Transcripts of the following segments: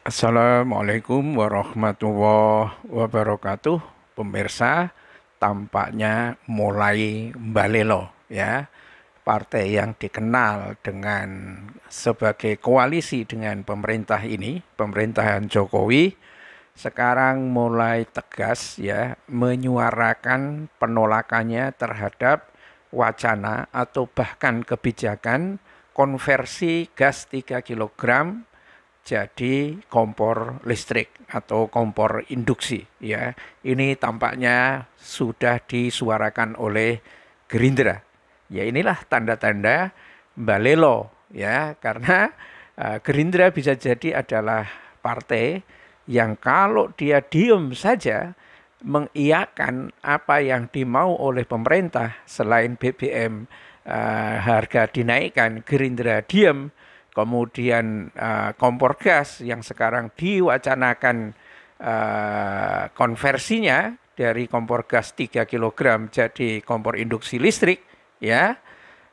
Assalamualaikum warahmatullahi wabarakatuh. Pemirsa, tampaknya mulai balelo ya. Partai yang dikenal dengan sebagai koalisi dengan pemerintah ini, pemerintahan Jokowi sekarang mulai tegas ya menyuarakan penolakannya terhadap wacana atau bahkan kebijakan konversi gas 3 kilogram jadi kompor listrik atau kompor induksi ya. Ini tampaknya sudah disuarakan oleh Gerindra. Ya inilah tanda-tanda balelo ya karena uh, Gerindra bisa jadi adalah partai yang kalau dia diem saja mengiakan apa yang dimau oleh pemerintah selain BBM uh, eh, harga dinaikkan Gerindra diem kemudian uh, kompor gas yang sekarang diwacanakan uh, konversinya dari kompor gas 3 kg jadi kompor induksi listrik ya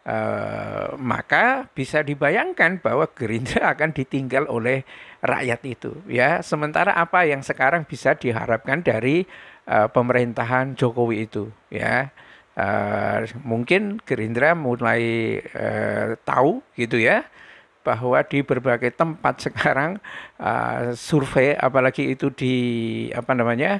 uh, maka bisa dibayangkan bahwa Gerindra akan ditinggal oleh rakyat itu ya sementara apa yang sekarang bisa diharapkan dari uh, pemerintahan Jokowi itu ya uh, mungkin Gerindra mulai uh, tahu gitu ya bahwa di berbagai tempat sekarang uh, survei apalagi itu di apa namanya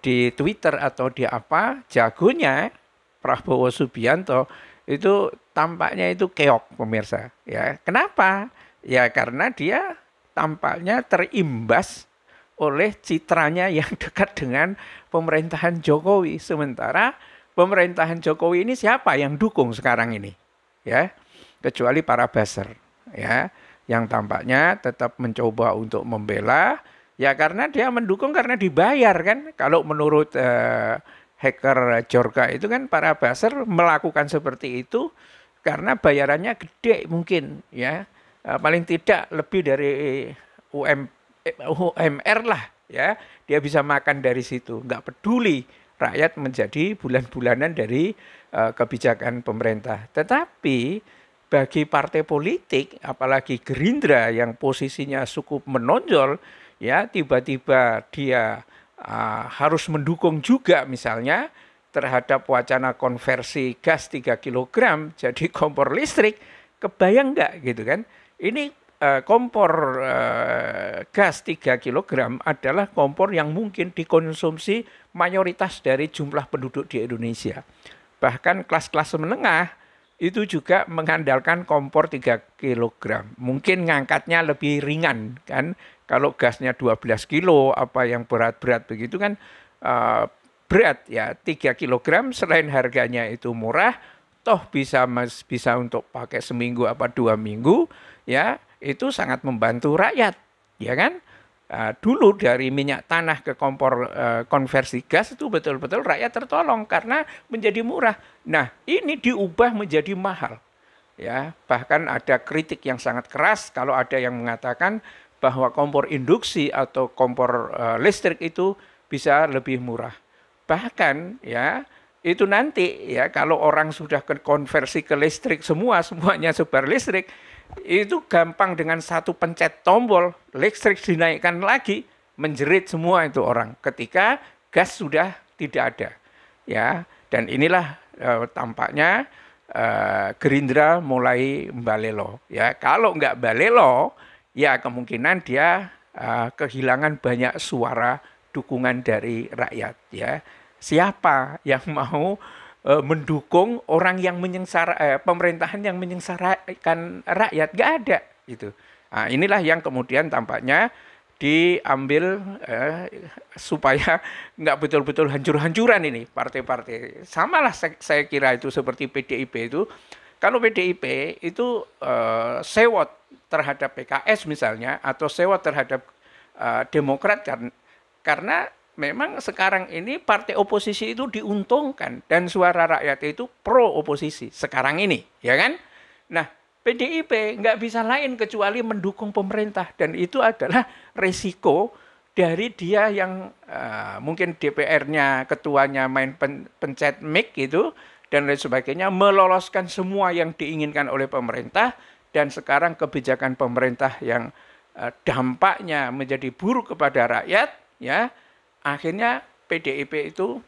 di Twitter atau di apa jagonya Prabowo Subianto itu tampaknya itu keok pemirsa ya kenapa ya karena dia tampaknya terimbas oleh citranya yang dekat dengan pemerintahan Jokowi sementara pemerintahan Jokowi ini siapa yang dukung sekarang ini ya kecuali para baser ya yang tampaknya tetap mencoba untuk membela ya karena dia mendukung karena dibayar kan kalau menurut eh, hacker Jorka itu kan para baser melakukan seperti itu karena bayarannya gede mungkin ya eh, paling tidak lebih dari UM, eh, UMR lah ya dia bisa makan dari situ nggak peduli rakyat menjadi bulan-bulanan dari eh, kebijakan pemerintah tetapi bagi partai politik apalagi Gerindra yang posisinya cukup menonjol ya tiba-tiba dia uh, harus mendukung juga misalnya terhadap wacana konversi gas 3 kg jadi kompor listrik kebayang nggak gitu kan ini eh, kompor uh, gas 3 kg adalah kompor yang mungkin dikonsumsi mayoritas dari jumlah penduduk di Indonesia bahkan kelas-kelas menengah itu juga mengandalkan kompor 3 kg. Mungkin ngangkatnya lebih ringan kan. Kalau gasnya 12 kilo apa yang berat-berat begitu kan uh, berat ya 3 kg selain harganya itu murah toh bisa mas, bisa untuk pakai seminggu apa dua minggu ya itu sangat membantu rakyat ya kan Eh, dulu dari minyak tanah ke kompor eh, konversi gas itu betul-betul rakyat tertolong karena menjadi murah. Nah, ini diubah menjadi mahal. Ya, bahkan ada kritik yang sangat keras kalau ada yang mengatakan bahwa kompor induksi atau kompor eh, listrik itu bisa lebih murah. Bahkan ya, itu nanti ya kalau orang sudah konversi ke listrik semua semuanya super listrik itu gampang dengan satu pencet tombol listrik dinaikkan lagi menjerit semua itu orang ketika gas sudah tidak ada ya dan inilah uh, tampaknya uh, Gerindra mulai balelo ya kalau nggak balelo ya kemungkinan dia uh, kehilangan banyak suara dukungan dari rakyat ya siapa yang mau Eh, mendukung orang yang menyengsara eh, pemerintahan yang menyengsarakan rakyat gak ada gitu nah, inilah yang kemudian tampaknya diambil eh, supaya nggak betul-betul hancur-hancuran ini partai-partai samalah saya, saya kira itu seperti PDIP itu kalau PDIP itu eh, sewot terhadap PKS misalnya atau sewot terhadap eh, Demokrat karena karena memang sekarang ini partai oposisi itu diuntungkan dan suara rakyat itu pro oposisi sekarang ini, ya kan? Nah, PDIP nggak bisa lain kecuali mendukung pemerintah dan itu adalah resiko dari dia yang uh, mungkin DPR-nya, ketuanya main pen, pencet mic gitu dan lain sebagainya meloloskan semua yang diinginkan oleh pemerintah dan sekarang kebijakan pemerintah yang uh, dampaknya menjadi buruk kepada rakyat ya akhirnya PDIP itu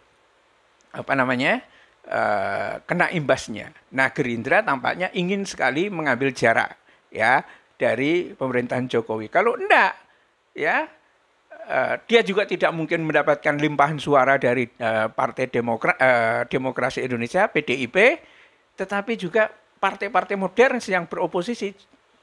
apa namanya eh, kena imbasnya. Nah Gerindra tampaknya ingin sekali mengambil jarak ya dari pemerintahan Jokowi. Kalau enggak ya eh, dia juga tidak mungkin mendapatkan limpahan suara dari eh, Partai Demokra Demokrasi Indonesia PDIP, tetapi juga partai-partai modern yang beroposisi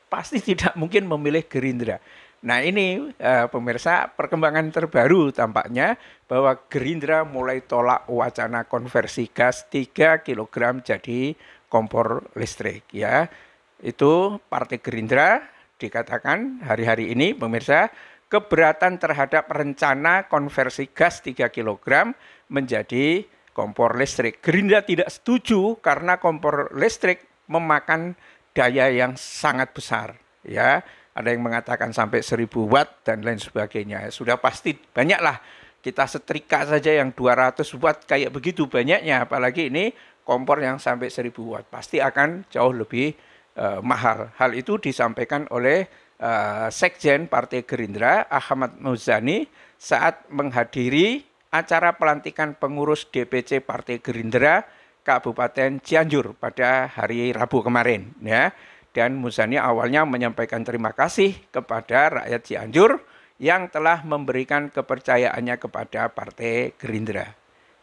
pasti tidak mungkin memilih Gerindra. Nah ini uh, pemirsa perkembangan terbaru tampaknya bahwa Gerindra mulai tolak wacana konversi gas 3 kg jadi kompor listrik ya. Itu Partai Gerindra dikatakan hari-hari ini pemirsa keberatan terhadap rencana konversi gas 3 kg menjadi kompor listrik. Gerindra tidak setuju karena kompor listrik memakan daya yang sangat besar ya ada yang mengatakan sampai 1000 watt dan lain sebagainya. Sudah pasti banyaklah kita setrika saja yang 200 watt kayak begitu banyaknya apalagi ini kompor yang sampai 1000 watt pasti akan jauh lebih uh, mahal. Hal itu disampaikan oleh uh, Sekjen Partai Gerindra Ahmad Muzani saat menghadiri acara pelantikan pengurus DPC Partai Gerindra Kabupaten Cianjur pada hari Rabu kemarin ya dan Muzani awalnya menyampaikan terima kasih kepada rakyat Cianjur yang telah memberikan kepercayaannya kepada Partai Gerindra.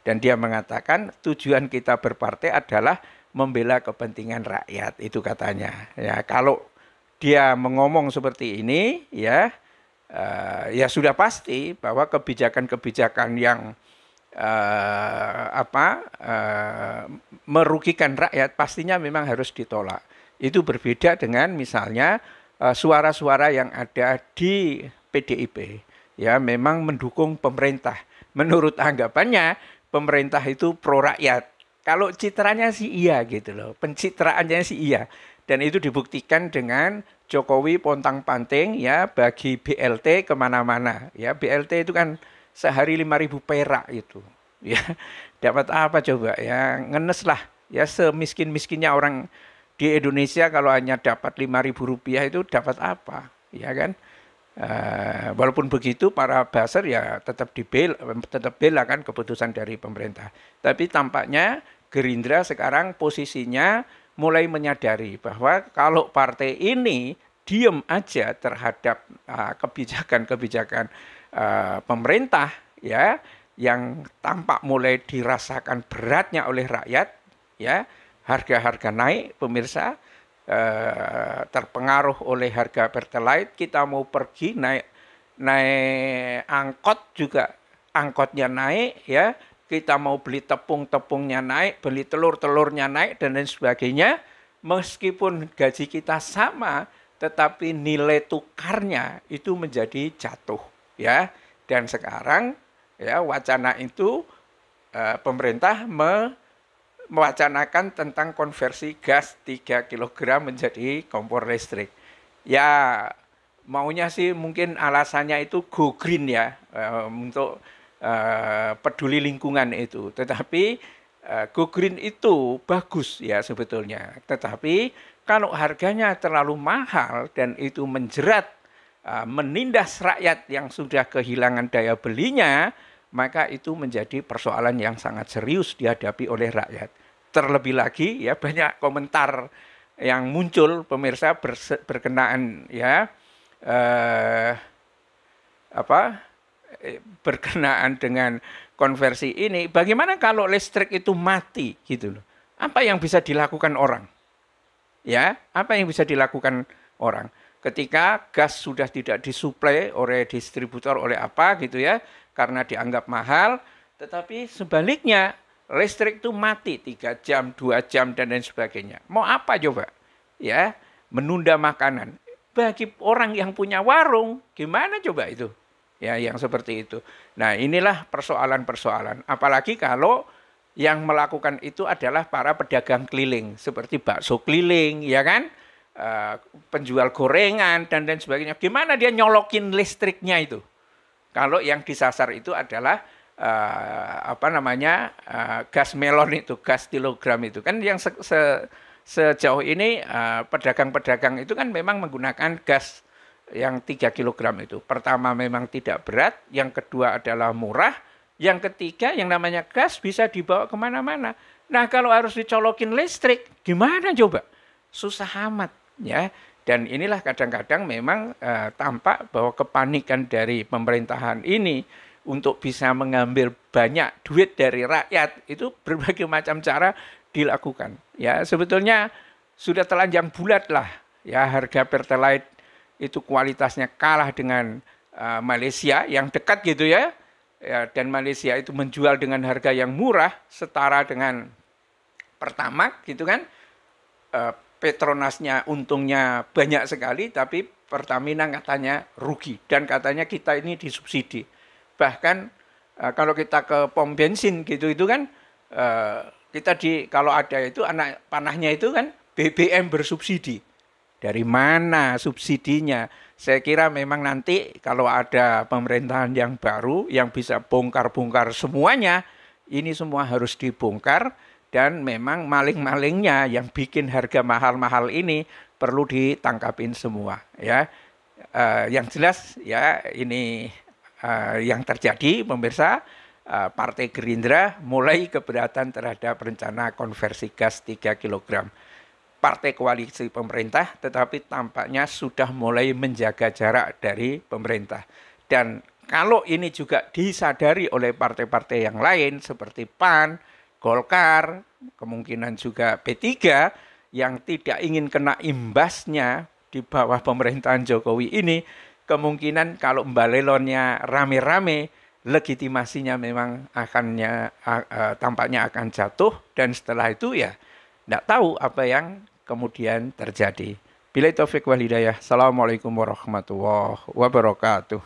Dan dia mengatakan tujuan kita berpartai adalah membela kepentingan rakyat itu katanya. Ya, kalau dia mengomong seperti ini ya uh, ya sudah pasti bahwa kebijakan-kebijakan yang uh, apa uh, merugikan rakyat pastinya memang harus ditolak itu berbeda dengan misalnya eh, suara-suara yang ada di PDIP ya memang mendukung pemerintah. Menurut anggapannya pemerintah itu pro rakyat. Kalau citranya sih iya gitu loh, pencitraannya sih iya. Dan itu dibuktikan dengan Jokowi pontang-panting ya bagi BLT kemana-mana. Ya BLT itu kan sehari lima ribu perak itu. Ya dapat apa coba ya ngenes lah ya semiskin-miskinnya orang di Indonesia kalau hanya dapat lima ribu rupiah itu dapat apa, ya kan? Uh, walaupun begitu para baser ya tetap dibela, tetap bela kan keputusan dari pemerintah. Tapi tampaknya Gerindra sekarang posisinya mulai menyadari bahwa kalau partai ini diem aja terhadap eh, kebijakan-kebijakan uh, uh, pemerintah ya yang tampak mulai dirasakan beratnya oleh rakyat ya harga-harga naik, pemirsa eh, terpengaruh oleh harga pertalite. Kita mau pergi naik naik angkot juga angkotnya naik ya. Kita mau beli tepung-tepungnya naik, beli telur-telurnya naik dan lain sebagainya. Meskipun gaji kita sama, tetapi nilai tukarnya itu menjadi jatuh ya. Dan sekarang ya wacana itu eh, pemerintah me mewacanakan tentang konversi gas 3 kg menjadi kompor listrik. Ya maunya sih mungkin alasannya itu go green ya eh, untuk eh, peduli lingkungan itu. Tetapi eh, go green itu bagus ya sebetulnya. Tetapi kalau harganya terlalu mahal dan itu menjerat menindas rakyat yang sudah kehilangan daya belinya, maka itu menjadi persoalan yang sangat serius dihadapi oleh rakyat. Terlebih lagi ya banyak komentar yang muncul pemirsa berkenaan ya eh, apa eh, berkenaan dengan konversi ini bagaimana kalau listrik itu mati gitu loh apa yang bisa dilakukan orang ya apa yang bisa dilakukan orang ketika gas sudah tidak disuplai oleh distributor oleh apa gitu ya karena dianggap mahal, tetapi sebaliknya listrik itu mati tiga jam, dua jam dan lain sebagainya. Mau apa coba? Ya, menunda makanan. Bagi orang yang punya warung, gimana coba itu? Ya, yang seperti itu. Nah, inilah persoalan-persoalan. Apalagi kalau yang melakukan itu adalah para pedagang keliling seperti bakso keliling, ya kan? Eh, penjual gorengan dan lain sebagainya. Gimana dia nyolokin listriknya itu? Kalau yang disasar itu adalah uh, apa namanya uh, gas melon itu, gas kilogram itu kan yang se se sejauh ini eh, pedagang-pedagang uh, itu kan memang menggunakan gas yang 3 kilogram itu. Pertama memang tidak berat, yang kedua adalah murah, yang ketiga yang namanya gas bisa dibawa kemana-mana. Nah kalau harus dicolokin listrik, gimana coba? Susah amat ya. Dan inilah kadang-kadang memang uh, tampak bahwa kepanikan dari pemerintahan ini untuk bisa mengambil banyak duit dari rakyat itu berbagai macam cara dilakukan. Ya, sebetulnya sudah telanjang bulat lah. Ya, harga pertalite itu kualitasnya kalah dengan uh, Malaysia yang dekat gitu ya. ya. Dan Malaysia itu menjual dengan harga yang murah setara dengan pertama gitu kan. Uh, Petronasnya untungnya banyak sekali, tapi Pertamina katanya rugi dan katanya kita ini disubsidi. Bahkan eh, kalau kita ke pom bensin gitu itu kan eh, kita di kalau ada itu anak panahnya itu kan BBM bersubsidi. Dari mana subsidinya? Saya kira memang nanti kalau ada pemerintahan yang baru yang bisa bongkar-bongkar semuanya, ini semua harus dibongkar dan memang maling-malingnya yang bikin harga mahal-mahal ini perlu ditangkapin semua ya uh, yang jelas ya ini uh, yang terjadi pemirsa uh, Partai Gerindra mulai keberatan terhadap rencana konversi gas 3 kg partai koalisi pemerintah tetapi tampaknya sudah mulai menjaga jarak dari pemerintah dan kalau ini juga disadari oleh partai-partai yang lain seperti PAN, Golkar, kemungkinan juga P3 yang tidak ingin kena imbasnya di bawah pemerintahan Jokowi ini, kemungkinan kalau mbalelonnya rame-rame, legitimasinya memang akannya tampaknya akan jatuh dan setelah itu ya tidak tahu apa yang kemudian terjadi. Bila Taufik wal Assalamualaikum warahmatullahi wabarakatuh.